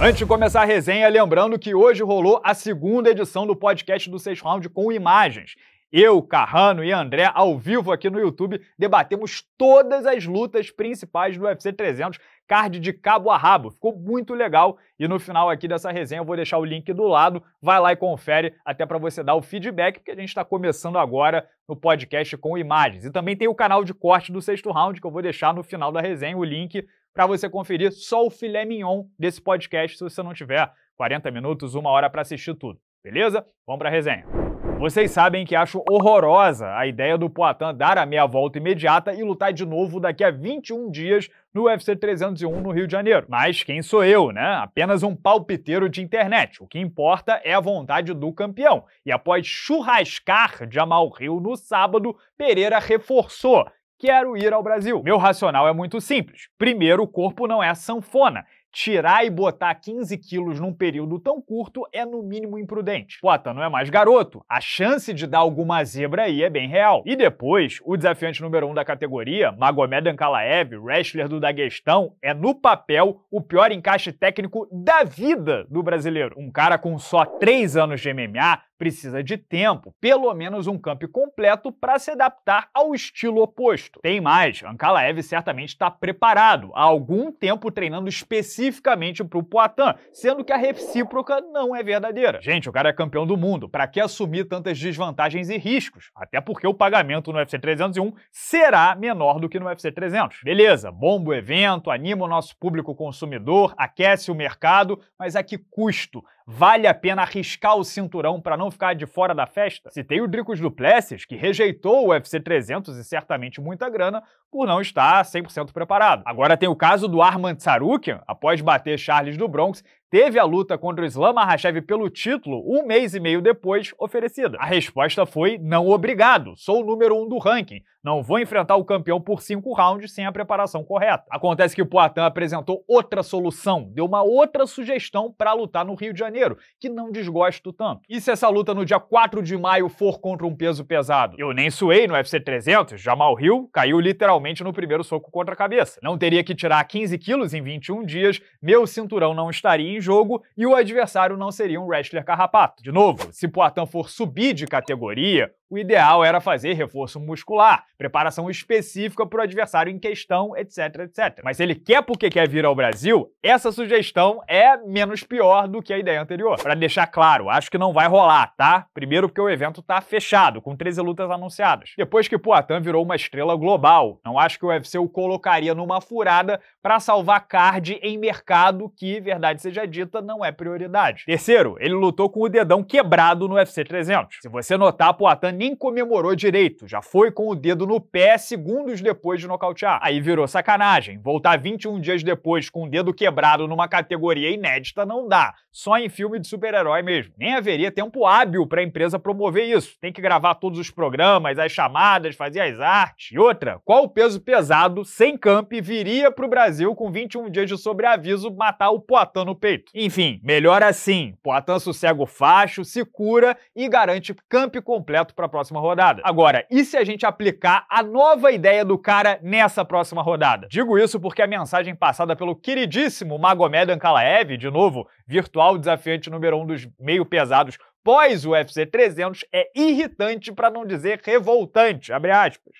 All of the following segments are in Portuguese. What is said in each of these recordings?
Antes de começar a resenha, lembrando que hoje rolou a segunda edição do podcast do Sexto Round com imagens. Eu, Carrano e André, ao vivo aqui no YouTube, debatemos todas as lutas principais do UFC 300, card de cabo a rabo. Ficou muito legal e no final aqui dessa resenha eu vou deixar o link do lado. Vai lá e confere, até para você dar o feedback, porque a gente está começando agora no podcast com imagens. E também tem o canal de corte do sexto round, que eu vou deixar no final da resenha o link para você conferir só o filé mignon desse podcast se você não tiver 40 minutos, uma hora para assistir tudo. Beleza? Vamos para a resenha. Vocês sabem que acho horrorosa a ideia do Poitin dar a meia volta imediata e lutar de novo daqui a 21 dias no UFC 301 no Rio de Janeiro. Mas quem sou eu, né? Apenas um palpiteiro de internet. O que importa é a vontade do campeão. E após churrascar Jamal Rio no sábado, Pereira reforçou Quero ir ao Brasil. Meu racional é muito simples. Primeiro, o corpo não é sanfona. Tirar e botar 15 quilos num período tão curto é no mínimo imprudente. Poitin não é mais garoto, a chance de dar alguma zebra aí é bem real. E depois, o desafiante número 1 um da categoria, Magomed Ankalaev, wrestler do Daguestão, é no papel o pior encaixe técnico da vida do brasileiro. Um cara com só 3 anos de MMA, precisa de tempo, pelo menos um camp completo, para se adaptar ao estilo oposto. Tem mais, Ankalaev certamente está preparado, há algum tempo treinando especificamente para o Poitin, sendo que a recíproca não é verdadeira. Gente, o cara é campeão do mundo, para que assumir tantas desvantagens e riscos? Até porque o pagamento no UFC 301 será menor do que no UFC 300. Beleza, bomba o evento, anima o nosso público consumidor, aquece o mercado, mas a que custo? Vale a pena arriscar o cinturão para não ficar de fora da festa? Citei o Dricos Duplessis, que rejeitou o UFC 300 e certamente muita grana, por não estar 100% preparado. Agora tem o caso do Armand Tsarukian, após bater Charles do Bronx, teve a luta contra o Islam Makhachev pelo título um mês e meio depois oferecida. A resposta foi não obrigado, sou o número um do ranking, não vou enfrentar o campeão por cinco rounds sem a preparação correta. Acontece que o Poitin apresentou outra solução, deu uma outra sugestão para lutar no Rio de Janeiro, que não desgosto tanto. E se essa luta no dia 4 de maio for contra um peso pesado? Eu nem suei no UFC 300, Jamal Hill caiu literalmente literalmente no primeiro soco contra a cabeça. Não teria que tirar 15 quilos em 21 dias, meu cinturão não estaria em jogo e o adversário não seria um wrestler carrapato. De novo, se Poitin for subir de categoria, o ideal era fazer reforço muscular, preparação específica para o adversário em questão, etc, etc. Mas se ele quer porque quer vir ao Brasil, essa sugestão é menos pior do que a ideia anterior. Para deixar claro, acho que não vai rolar, tá? Primeiro porque o evento tá fechado, com 13 lutas anunciadas. Depois que Poitin virou uma estrela global, não acho que o UFC o colocaria numa furada para salvar card em mercado que, verdade seja dita, não é prioridade. Terceiro, ele lutou com o dedão quebrado no UFC 300. Se você notar, Poatan nem comemorou direito, já foi com o dedo no pé segundos depois de nocautear. Aí virou sacanagem. Voltar 21 dias depois com o dedo quebrado numa categoria inédita não dá. Só em filme de super-herói mesmo. Nem haveria tempo hábil para a empresa promover isso. Tem que gravar todos os programas, as chamadas, fazer as artes. E outra, qual o peso pesado, sem camp, viria para o Brasil com 21 dias de sobreaviso matar o Poitin no peito. Enfim, melhor assim. Poitin sossega o facho, se cura e garante camp completo para a próxima rodada. Agora, e se a gente aplicar a nova ideia do cara nessa próxima rodada? Digo isso porque a mensagem passada pelo queridíssimo Magomed Ankalaev, de novo, virtual desafiante número um dos meio pesados pós-UFC 300 é irritante para não dizer revoltante,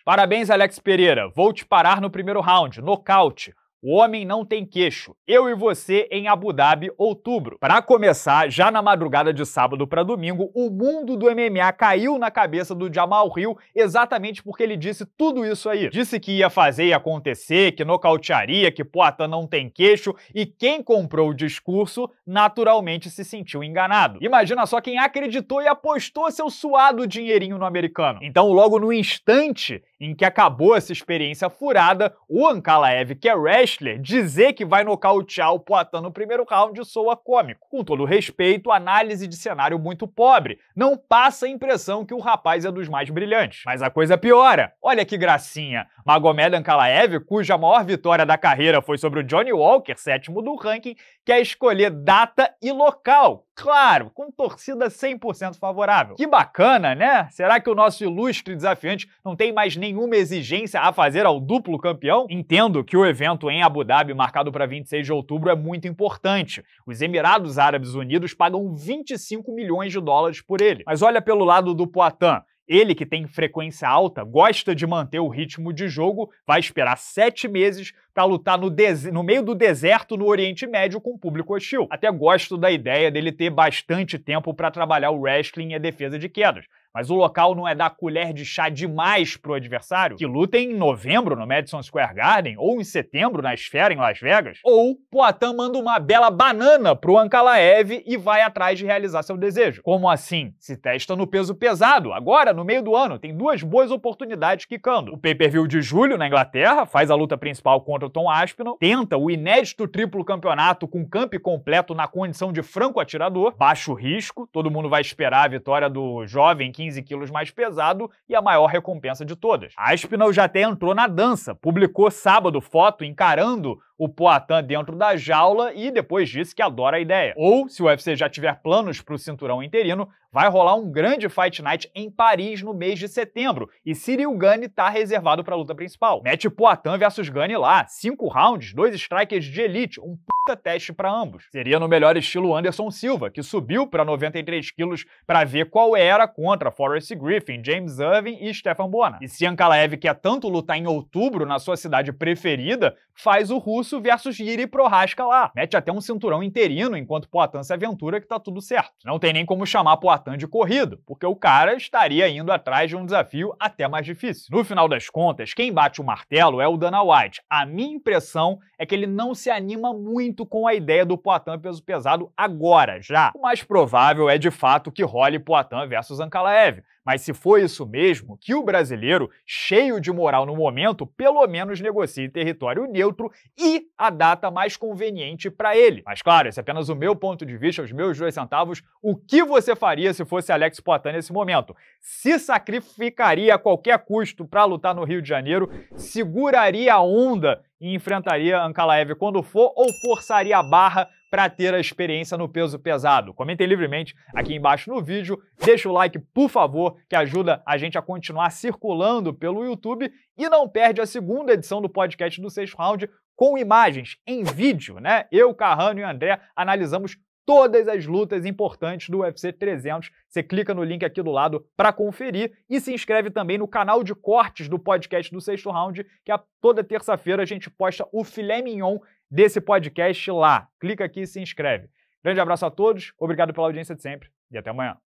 Parabéns, Alex Pereira. Vou te parar no primeiro round, nocaute. O Homem Não Tem Queixo, eu e você em Abu Dhabi, outubro. Para começar, já na madrugada de sábado para domingo, o mundo do MMA caiu na cabeça do Jamal Hill exatamente porque ele disse tudo isso aí. Disse que ia fazer e acontecer, que nocautearia, que Poatan não tem queixo e quem comprou o discurso naturalmente se sentiu enganado. Imagina só quem acreditou e apostou seu suado dinheirinho no americano. Então, logo no instante em que acabou essa experiência furada, o Ankalaev, que é wrestler, dizer que vai nocautear o Poitin no primeiro round soa cômico. Com todo respeito, análise de cenário muito pobre. Não passa a impressão que o rapaz é dos mais brilhantes. Mas a coisa piora. Olha que gracinha. Magomed Ankalaev, cuja maior vitória da carreira foi sobre o Johnny Walker, sétimo do ranking, quer escolher data e local. Claro, com torcida 100% favorável. Que bacana, né? Será que o nosso ilustre desafiante não tem mais nenhuma exigência a fazer ao duplo campeão? Entendo que o evento em Abu Dhabi, marcado para 26 de outubro, é muito importante. Os Emirados Árabes Unidos pagam 25 milhões de dólares por ele. Mas olha pelo lado do Poitin. Ele, que tem frequência alta, gosta de manter o ritmo de jogo, vai esperar sete meses para lutar no, no, meio do deserto no Oriente Médio com o público hostil. Até gosto da ideia dele ter bastante tempo para trabalhar o wrestling e a defesa de quedas, mas o local não é dar colher de chá demais pro adversário, que luta em novembro no Madison Square Garden ou em setembro na Esfera em Las Vegas, ou Poatan manda uma bela banana pro Ankalaev e vai atrás de realizar seu desejo. Como assim? Se testa no peso pesado, agora no meio do ano, tem duas boas oportunidades quicando. O pay-per-view de julho na Inglaterra faz a luta principal contra o Tom Aspinall, tenta o inédito triplo campeonato com camp completo na condição de franco atirador, baixo risco, todo mundo vai esperar a vitória do jovem 15 quilos mais pesado e a maior recompensa de todas. A Aspinall já até entrou na dança, publicou sábado foto encarando o Poatan dentro da jaula e depois disse que adora a ideia. Ou, se o UFC já tiver planos para o cinturão interino, vai rolar um grande Fight Night em Paris no mês de setembro e Cyril Gane está reservado para a luta principal. Mete Poatan versus Gane lá, cinco rounds, dois strikers de elite, um puta teste para ambos. Seria no melhor estilo Anderson Silva, que subiu para 93 quilos para ver qual era contra Forrest Griffin, James Irving e Stefan Bona. E se Ankalaev quer é tanto lutar em outubro na sua cidade preferida, faz o russo isso versus Giri Prohaska lá. Mete até um cinturão interino, enquanto Poitin se aventura que tá tudo certo. Não tem nem como chamar Poitin de corrido, porque o cara estaria indo atrás de um desafio até mais difícil. No final das contas, quem bate o martelo é o Dana White. A minha impressão é que ele não se anima muito com a ideia do Poitin peso pesado agora, já. O mais provável é de fato que role Poitin versus Ankalaev, mas se for isso mesmo, que o brasileiro, cheio de moral no momento, pelo menos negocie território neutro e a data mais conveniente para ele. Mas claro, esse é apenas o meu ponto de vista, os meus dois centavos. O que você faria se fosse Alex Poitin nesse momento? Se sacrificaria a qualquer custo para lutar no Rio de Janeiro? Seguraria a onda e enfrentaria Ankalaev quando for ou forçaria a barra para ter a experiência no peso pesado? Comentem livremente aqui embaixo no vídeo, deixa o like, por favor, que ajuda a gente a continuar circulando pelo YouTube e não perde a segunda edição do podcast do sexto round com imagens em vídeo, né? Eu, Carrano e André analisamos todas as lutas importantes do UFC 300. Você clica no link aqui do lado para conferir e se inscreve também no canal de cortes do podcast do Sexto Round, que a, toda terça-feira a gente posta o filé mignon desse podcast lá. Clica aqui e se inscreve. Grande abraço a todos, obrigado pela audiência de sempre e até amanhã.